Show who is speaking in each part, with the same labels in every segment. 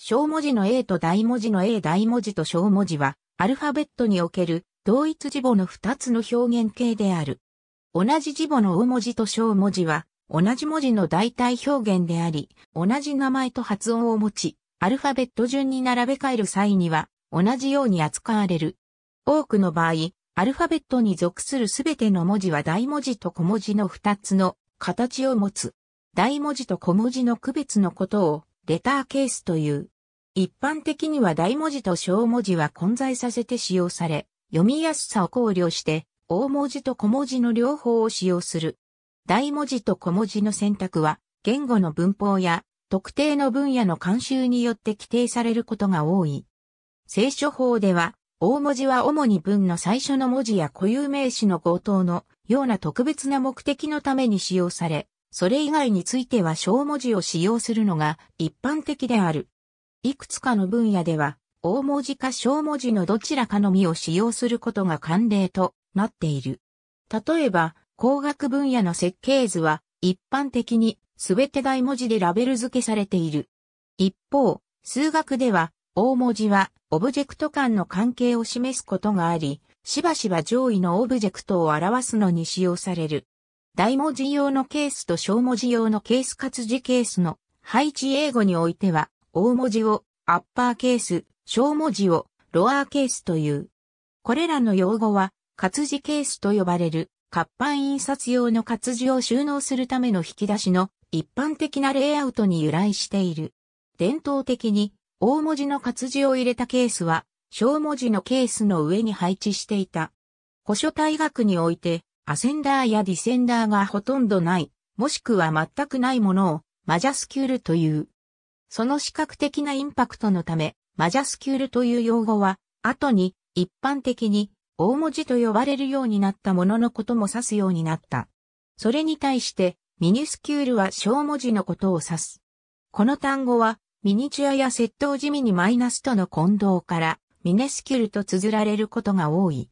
Speaker 1: 小文字の A と大文字の A 大文字と小文字は、アルファベットにおける同一字母の二つの表現形である。同じ字母の大文字と小文字は、同じ文字の代替表現であり、同じ名前と発音を持ち、アルファベット順に並べ替える際には、同じように扱われる。多くの場合、アルファベットに属するすべての文字は大文字と小文字の二つの形を持つ。大文字と小文字の区別のことをレターケースという。一般的には大文字と小文字は混在させて使用され、読みやすさを考慮して、大文字と小文字の両方を使用する。大文字と小文字の選択は、言語の文法や特定の分野の慣習によって規定されることが多い。聖書法では、大文字は主に文の最初の文字や固有名詞の強盗のような特別な目的のために使用され、それ以外については小文字を使用するのが一般的である。いくつかの分野では、大文字か小文字のどちらかのみを使用することが慣例となっている。例えば、工学分野の設計図は、一般的に全て大文字でラベル付けされている。一方、数学では、大文字はオブジェクト間の関係を示すことがあり、しばしば上位のオブジェクトを表すのに使用される。大文字用のケースと小文字用のケース活字ケースの配置英語においては、大文字をアッパーケース、小文字をロアーケースという。これらの用語は、活字ケースと呼ばれる、活版印刷用の活字を収納するための引き出しの一般的なレイアウトに由来している。伝統的に、大文字の活字を入れたケースは、小文字のケースの上に配置していた。古書大学において、アセンダーやディセンダーがほとんどない、もしくは全くないものをマジャスキュールという。その視覚的なインパクトのため、マジャスキュールという用語は、後に一般的に大文字と呼ばれるようになったもののことも指すようになった。それに対して、ミニスキュールは小文字のことを指す。この単語は、ミニチュアや窃盗地味にマイナスとの混同から、ミネスキュールと綴られることが多い。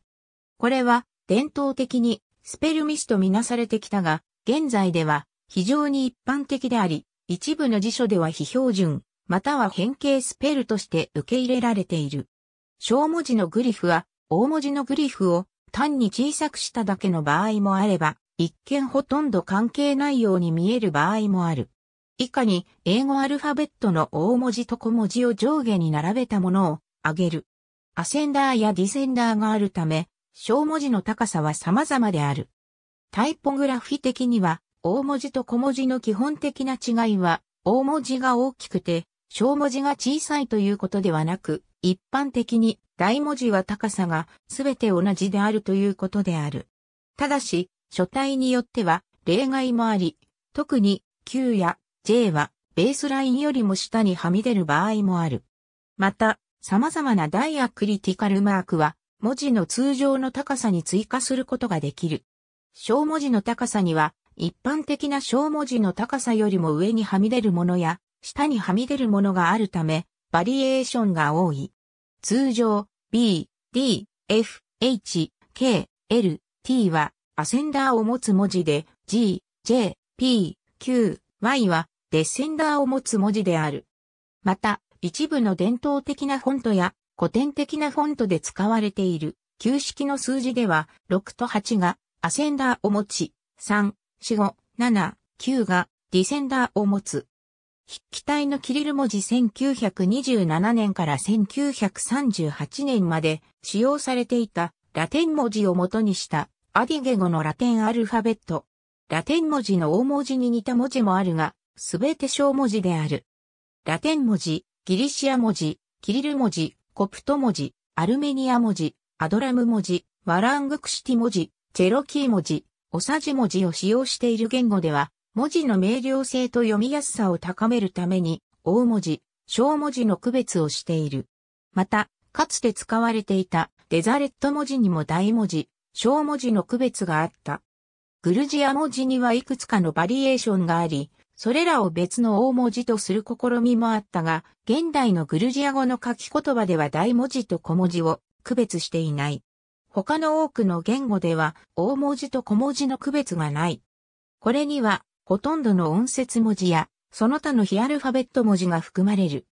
Speaker 1: これは、伝統的にスペルミスとみなされてきたが、現在では非常に一般的であり、一部の辞書では非標準、または変形スペルとして受け入れられている。小文字のグリフは、大文字のグリフを単に小さくしただけの場合もあれば、一見ほとんど関係ないように見える場合もある。以下に、英語アルファベットの大文字と小文字を上下に並べたものを挙げる。アセンダーやディセンダーがあるため、小文字の高さは様々である。タイポグラフィ的には、大文字と小文字の基本的な違いは、大文字が大きくて、小文字が小さいということではなく、一般的に大文字は高さが全て同じであるということである。ただし、書体によっては例外もあり、特に Q や J はベースラインよりも下にはみ出る場合もある。また、様々なダイアクリティカルマークは文字の通常の高さに追加することができる。小文字の高さには、一般的な小文字の高さよりも上にはみ出るものや、下にはみ出るものがあるため、バリエーションが多い。通常、B、D、F、H、K、L、T は、アセンダーを持つ文字で、G、J、P、Q、Y は、デッセンダーを持つ文字である。また、一部の伝統的なフォントや古典的なフォントで使われている、旧式の数字では、6と8がアセンダーを持ち、3、4、5、7、9がディセンダーを持つ。筆記体のキリル文字1927年から1938年まで使用されていたラテン文字を元にしたアディゲ語のラテンアルファベット。ラテン文字の大文字に似た文字もあるが、すべて小文字である。ラテン文字、ギリシア文字、キリル文字、コプト文字、アルメニア文字、アドラム文字、ワラングクシティ文字、チェロキー文字、オサジ文字を使用している言語では、文字の明瞭性と読みやすさを高めるために、大文字、小文字の区別をしている。また、かつて使われていたデザレット文字にも大文字、小文字の区別があった。グルジア文字にはいくつかのバリエーションがあり、それらを別の大文字とする試みもあったが、現代のグルジア語の書き言葉では大文字と小文字を区別していない。他の多くの言語では大文字と小文字の区別がない。これにはほとんどの音節文字やその他の非アルファベット文字が含まれる。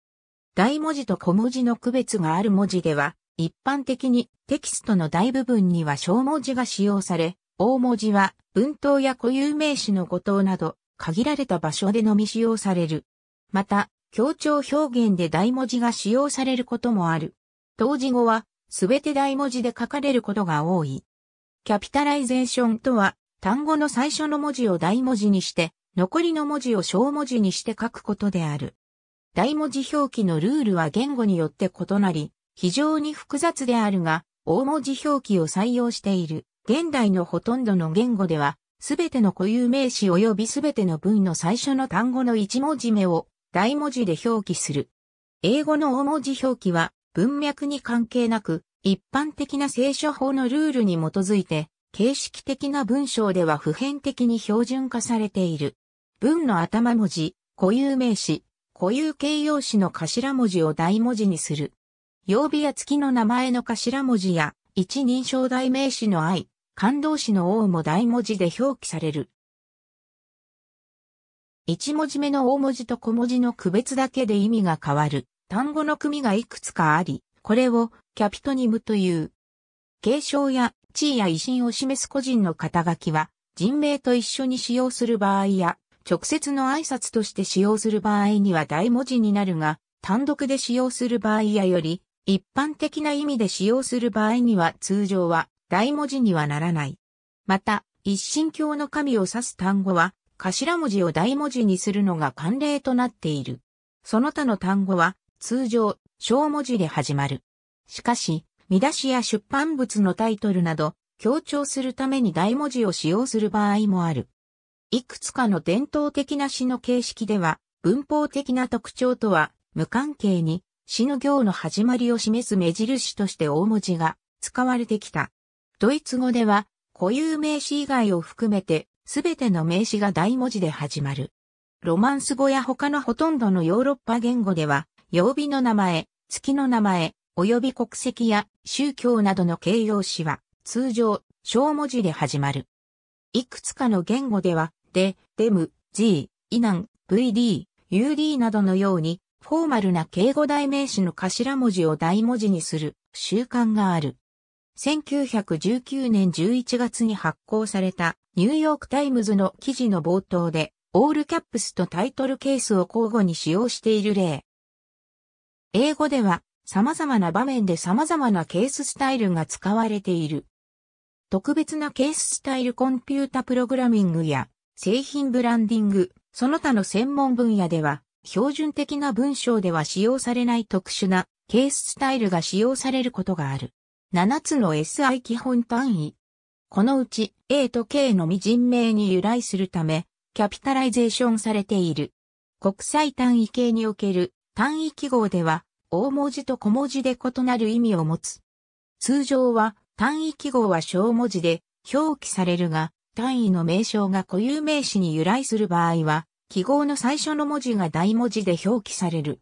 Speaker 1: 大文字と小文字の区別がある文字では、一般的にテキストの大部分には小文字が使用され、大文字は文頭や固有名詞の語頭など限られた場所でのみ使用される。また、強調表現で大文字が使用されることもある。当時語は、すべて大文字で書かれることが多い。キャピタライゼーションとは、単語の最初の文字を大文字にして、残りの文字を小文字にして書くことである。大文字表記のルールは言語によって異なり、非常に複雑であるが、大文字表記を採用している。現代のほとんどの言語では、すべての固有名詞及びすべての文の最初の単語の一文字目を大文字で表記する。英語の大文字表記は文脈に関係なく一般的な聖書法のルールに基づいて形式的な文章では普遍的に標準化されている。文の頭文字、固有名詞、固有形容詞の頭文字を大文字にする。曜日や月の名前の頭文字や一人称代名詞の愛、感動詞の王も大文字で表記される。一文字目の大文字と小文字の区別だけで意味が変わる単語の組がいくつかあり、これをキャピトニムという。継承や地位や威信を示す個人の肩書きは人名と一緒に使用する場合や直接の挨拶として使用する場合には大文字になるが、単独で使用する場合やより一般的な意味で使用する場合には通常は大文字にはならない。また、一神教の神を指す単語は、頭文字を大文字にするのが慣例となっている。その他の単語は、通常、小文字で始まる。しかし、見出しや出版物のタイトルなど、強調するために大文字を使用する場合もある。いくつかの伝統的な詩の形式では、文法的な特徴とは無関係に、詩の行の始まりを示す目印として大文字が使われてきた。ドイツ語では固有名詞以外を含めてすべての名詞が大文字で始まる。ロマンス語や他のほとんどのヨーロッパ言語では曜日の名前、月の名前、及び国籍や宗教などの形容詞は通常小文字で始まる。いくつかの言語では、で、デム、G、イナン、VD、UD などのように、フォーマルな敬語代名詞の頭文字を大文字にする習慣がある。1919年11月に発行されたニューヨークタイムズの記事の冒頭で、オールキャップスとタイトルケースを交互に使用している例。英語では様々な場面で様々なケーススタイルが使われている。特別なケーススタイルコンピュータプログラミングや製品ブランディング、その他の専門分野では、標準的な文章では使用されない特殊なケーススタイルが使用されることがある。7つの SI 基本単位。このうち A と K のみ人名に由来するため、キャピタライゼーションされている。国際単位系における単位記号では、大文字と小文字で異なる意味を持つ。通常は単位記号は小文字で表記されるが、単位の名称が固有名詞に由来する場合は、記号の最初の文字が大文字で表記される。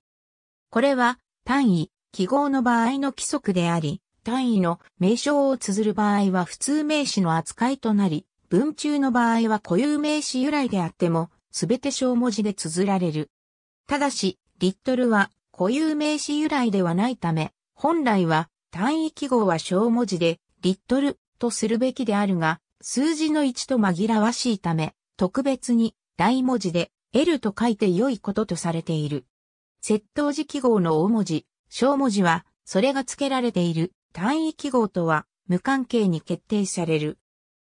Speaker 1: これは単位、記号の場合の規則であり、単位の名称を綴る場合は普通名詞の扱いとなり、文中の場合は固有名詞由来であっても、すべて小文字で綴られる。ただし、リットルは固有名詞由来ではないため、本来は単位記号は小文字で、リットルとするべきであるが、数字の1と紛らわしいため、特別に大文字で L と書いて良いこととされている。窃盗時記号の大文字、小文字は、それが付けられている単位記号とは無関係に決定される。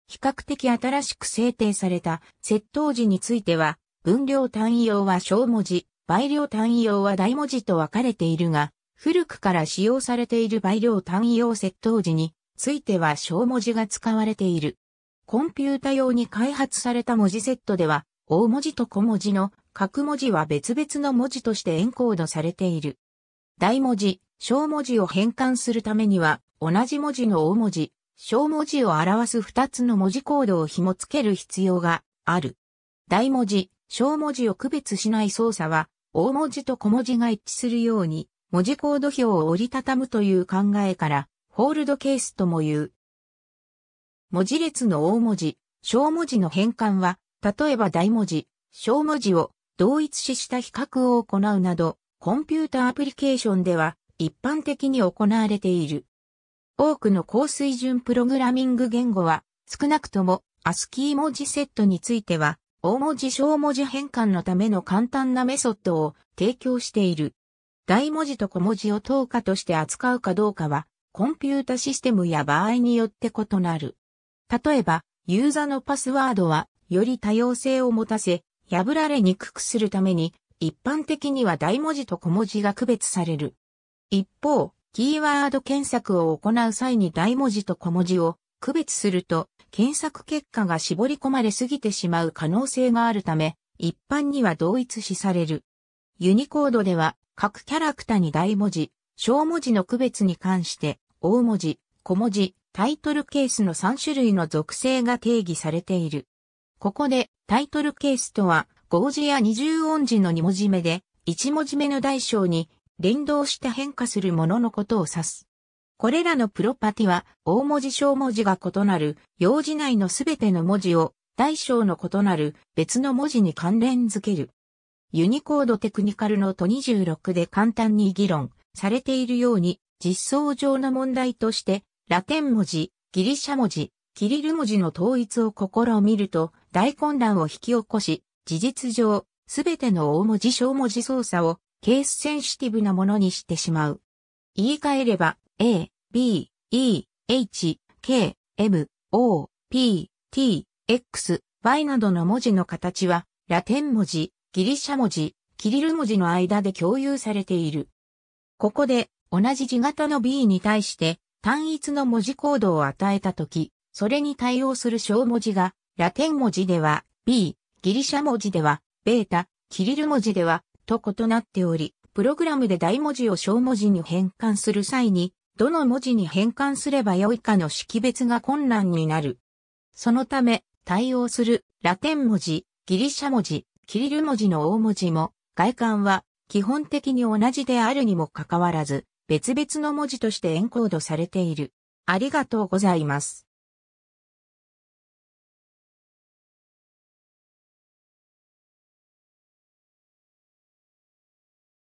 Speaker 1: 比較的新しく制定された窃盗時については、分量単位用は小文字、倍量単位用は大文字と分かれているが、古くから使用されている倍量単位用窃盗時については小文字が使われている。コンピュータ用に開発された文字セットでは、大文字と小文字の各文字は別々の文字としてエンコードされている。大文字、小文字を変換するためには、同じ文字の大文字、小文字を表す2つの文字コードを紐付ける必要がある。大文字、小文字を区別しない操作は、大文字と小文字が一致するように、文字コード表を折りたたむという考えから、ホールドケースとも言う。文字列の大文字、小文字の変換は、例えば大文字、小文字を同一視した比較を行うなど、コンピュータアプリケーションでは、一般的に行われている。多くの高水準プログラミング言語は、少なくともアスキー文字セットについては、大文字小文字変換のための簡単なメソッドを提供している。大文字と小文字を等価として扱うかどうかは、コンピュータシステムや場合によって異なる。例えば、ユーザのパスワードは、より多様性を持たせ、破られにくくするために、一般的には大文字と小文字が区別される。一方、キーワード検索を行う際に大文字と小文字を区別すると、検索結果が絞り込まれすぎてしまう可能性があるため、一般には同一視される。ユニコードでは、各キャラクターに大文字、小文字の区別に関して、大文字、小文字、タイトルケースの3種類の属性が定義されている。ここで、タイトルケースとは、5字や20音字の2文字目で、1文字目の大小に連動して変化するもののことを指す。これらのプロパティは、大文字小文字が異なる、用字内のすべての文字を、大小の異なる別の文字に関連づける。ユニコードテクニカルのと26で簡単に議論されているように、実装上の問題として、ラテン文字、ギリシャ文字、キリル文字の統一を試みると、大混乱を引き起こし、事実上、すべての大文字小文字操作をケースセンシティブなものにしてしまう。言い換えれば、A、B、E、H、K、M、O、P、T、X、Y などの文字の形は、ラテン文字、ギリシャ文字、キリル文字の間で共有されている。ここで、同じ字型の B に対して、単一の文字コードを与えたとき、それに対応する小文字が、ラテン文字では B、ギリシャ文字ではベータ、キリル文字ではと異なっており、プログラムで大文字を小文字に変換する際に、どの文字に変換すればよいかの識別が困難になる。そのため、対応するラテン文字、ギリシャ文字、キリル文字の大文字も、外観は基本的に同じであるにもかかわらず、別々の文字としてエンコードされている。ありがとうございます。